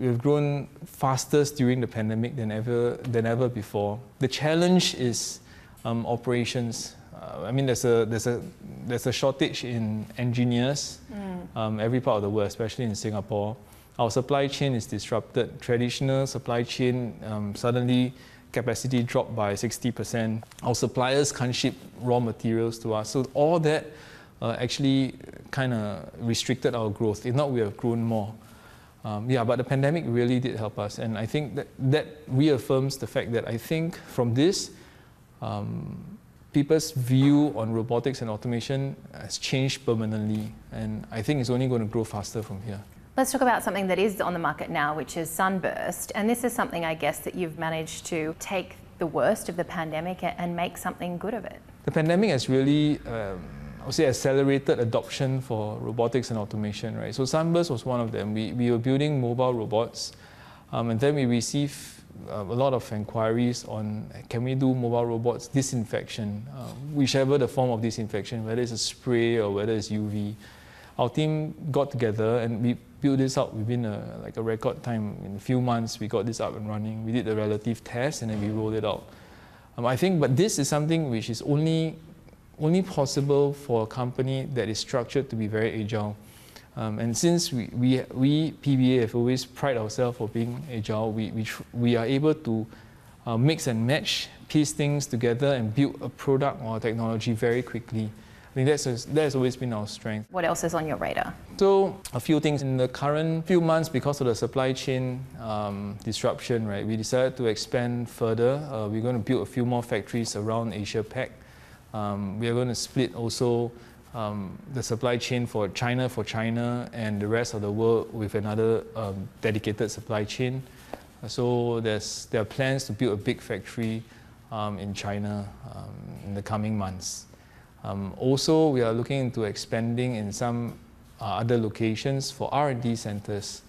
We've grown fastest during the pandemic than ever, than ever before. The challenge is um, operations. Uh, I mean, there's a, there's, a, there's a shortage in engineers, mm. um, every part of the world, especially in Singapore. Our supply chain is disrupted. Traditional supply chain um, suddenly capacity dropped by 60%. Our suppliers can't ship raw materials to us. So all that uh, actually kind of restricted our growth. If not, we have grown more. Um, yeah, but the pandemic really did help us. And I think that, that reaffirms the fact that I think from this, um, people's view on robotics and automation has changed permanently. And I think it's only going to grow faster from here. Let's talk about something that is on the market now, which is Sunburst. And this is something, I guess, that you've managed to take the worst of the pandemic and make something good of it. The pandemic has really. Um, I would say accelerated adoption for robotics and automation, right? So Sunburst was one of them. We, we were building mobile robots, um, and then we received uh, a lot of inquiries on can we do mobile robots disinfection, uh, whichever the form of disinfection, whether it's a spray or whether it's UV. Our team got together and we built this up within a, like a record time. In a few months, we got this up and running. We did the relative test and then we rolled it out. Um, I think, but this is something which is only only possible for a company that is structured to be very agile. Um, and since we, we, we, PBA have always pride ourselves for being agile, we, we, we are able to uh, mix and match, piece things together and build a product or a technology very quickly. I think that's, that's always been our strength. What else is on your radar? So a few things in the current few months because of the supply chain um, disruption, right? We decided to expand further. Uh, we're going to build a few more factories around Asia Pac. Um, we are going to split also um, the supply chain for China for China and the rest of the world with another um, dedicated supply chain. So there's, there are plans to build a big factory um, in China um, in the coming months. Um, also, we are looking into expanding in some uh, other locations for R&D centers.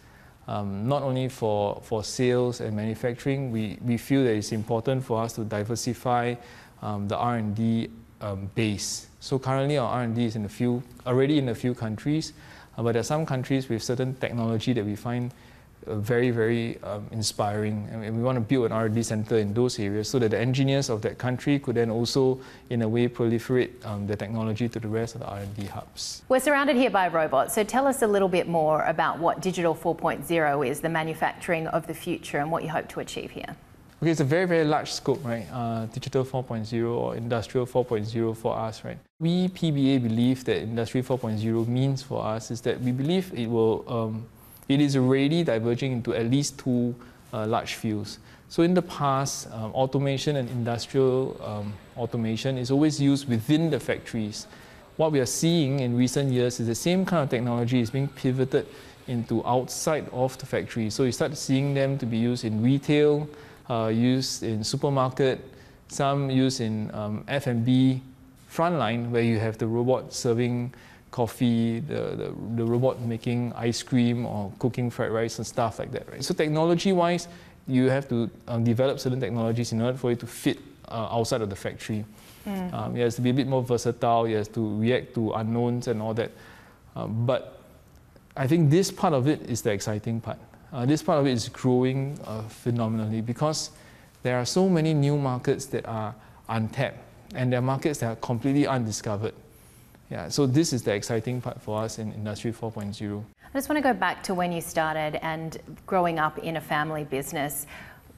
Um, not only for, for sales and manufacturing, we, we feel that it's important for us to diversify um, the R&D um, base. So currently our R&D is in a few, already in a few countries, uh, but there are some countries with certain technology that we find uh, very, very um, inspiring. And we want to build an R&D center in those areas so that the engineers of that country could then also, in a way, proliferate um, the technology to the rest of the R&D hubs. We're surrounded here by robots, so tell us a little bit more about what Digital 4.0 is, the manufacturing of the future, and what you hope to achieve here. Okay, it's a very, very large scope, right? Uh, digital 4.0 or industrial 4.0 for us, right? We, PBA, believe that industry 4.0 means for us is that we believe it will, um, it is already diverging into at least two uh, large fields. So in the past, um, automation and industrial um, automation is always used within the factories. What we are seeing in recent years is the same kind of technology is being pivoted into outside of the factory. So you start seeing them to be used in retail, uh, used in supermarket, some used in um, F&B frontline where you have the robot serving coffee, the, the, the, robot making ice cream or cooking fried rice and stuff like that. Right? So technology-wise, you have to um, develop certain technologies in order for it to fit uh, outside of the factory. Mm. Um, it has to be a bit more versatile, it has to react to unknowns and all that. Um, but I think this part of it is the exciting part uh, this part of it is growing uh, phenomenally because there are so many new markets that are untapped and there are markets that are completely undiscovered. Yeah, so this is the exciting part for us in Industry 4.0. I just want to go back to when you started and growing up in a family business.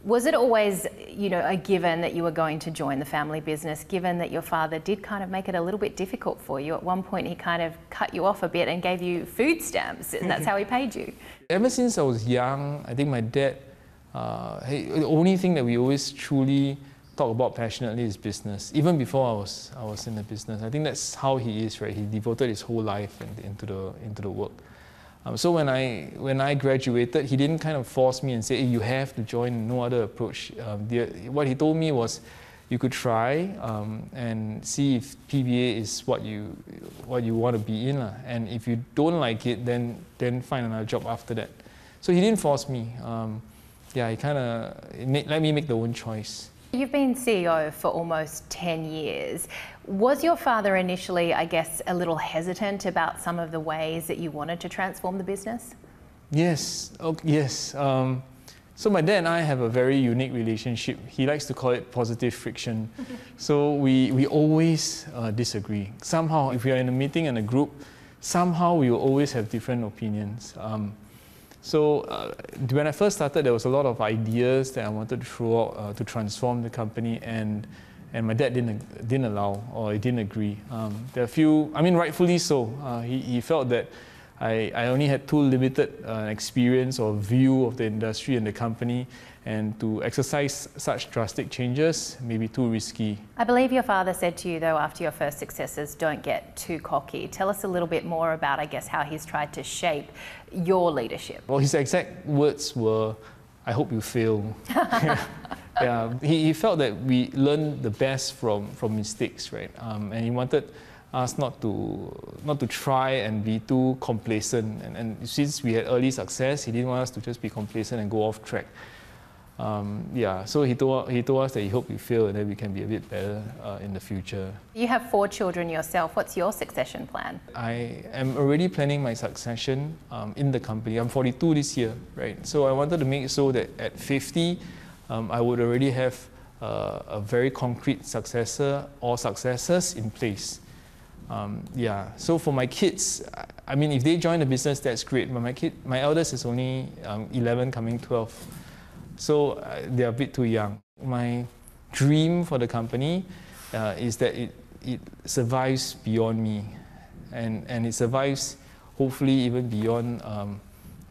Was it always, you know, a given that you were going to join the family business, given that your father did kind of make it a little bit difficult for you? At one point, he kind of cut you off a bit and gave you food stamps, and that's how he paid you. Ever since I was young, I think my dad, uh, the only thing that we always truly talk about passionately is business. Even before I was, I was in the business, I think that's how he is, right? He devoted his whole life into, the, into the work. Um, so when I, when I graduated, he didn't kind of force me and say, hey, you have to join no other approach. Um, the, what he told me was, you could try um, and see if PBA is what you, what you want to be in. La. And if you don't like it, then, then find another job after that. So he didn't force me. Um, yeah, he kind of let me make the own choice. You've been CEO for almost 10 years. Was your father initially, I guess, a little hesitant about some of the ways that you wanted to transform the business? Yes, oh, yes. Um, so my dad and I have a very unique relationship. He likes to call it positive friction. so we, we always uh, disagree. Somehow, if we are in a meeting and a group, somehow we will always have different opinions. Um, so uh, when I first started, there was a lot of ideas that I wanted to throw out uh, to transform the company, and and my dad didn't didn't allow or he didn't agree. Um, there are a few, I mean, rightfully so. Uh, he he felt that. I, I only had too limited uh, experience or view of the industry and the company, and to exercise such drastic changes may be too risky. I believe your father said to you, though, after your first successes, don't get too cocky. Tell us a little bit more about, I guess, how he's tried to shape your leadership. Well, his exact words were, I hope you fail. yeah, he, he, felt that we learn the best from, from mistakes, right? Um, and he wanted us not to not to try and be too complacent. And, and since we had early success, he didn't want us to just be complacent and go off track. Um, yeah, so he told, he told us that he hoped we fail and that we can be a bit better uh, in the future. You have four children yourself. What's your succession plan? I am already planning my succession um, in the company. I'm 42 this year, right? So I wanted to make it so that at 50, um, I would already have uh, a very concrete successor or successors in place. Um, yeah, so for my kids, I mean, if they join the business, that's great. But my kid, my eldest is only um, 11, coming 12. So uh, they're a bit too young. My dream for the company uh, is that it, it survives beyond me and, and it survives hopefully even beyond um,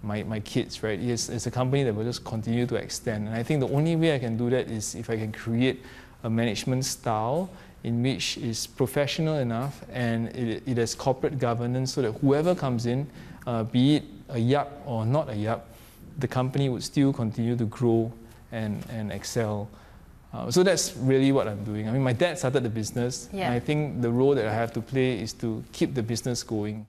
my, my kids, right? It's, it's a company that will just continue to extend. And I think the only way I can do that is if I can create a management style in which is professional enough and it, it has corporate governance so that whoever comes in, uh, be it a yup or not a yup, the company would still continue to grow and, and excel. Uh, so that's really what I'm doing. I mean, my dad started the business. Yeah. And I think the role that I have to play is to keep the business going.